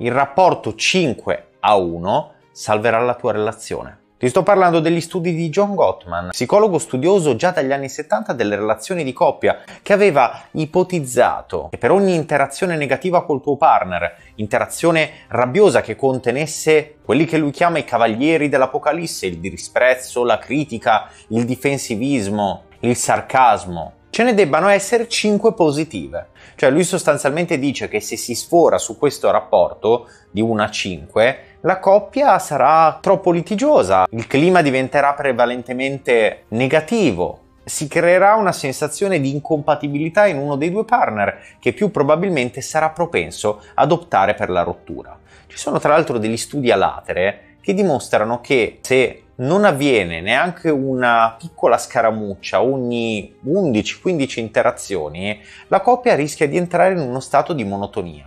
Il rapporto 5 a 1 salverà la tua relazione. Ti sto parlando degli studi di John Gottman, psicologo studioso già dagli anni 70 delle relazioni di coppia, che aveva ipotizzato che per ogni interazione negativa col tuo partner, interazione rabbiosa che contenesse quelli che lui chiama i cavalieri dell'Apocalisse, il disprezzo, la critica, il difensivismo, il sarcasmo, ce ne debbano essere 5 positive. Cioè lui sostanzialmente dice che se si sfora su questo rapporto di 1 a 5, la coppia sarà troppo litigiosa, il clima diventerà prevalentemente negativo, si creerà una sensazione di incompatibilità in uno dei due partner che più probabilmente sarà propenso ad optare per la rottura. Ci sono tra l'altro degli studi a latere che dimostrano che se non avviene neanche una piccola scaramuccia ogni 11-15 interazioni, la coppia rischia di entrare in uno stato di monotonia.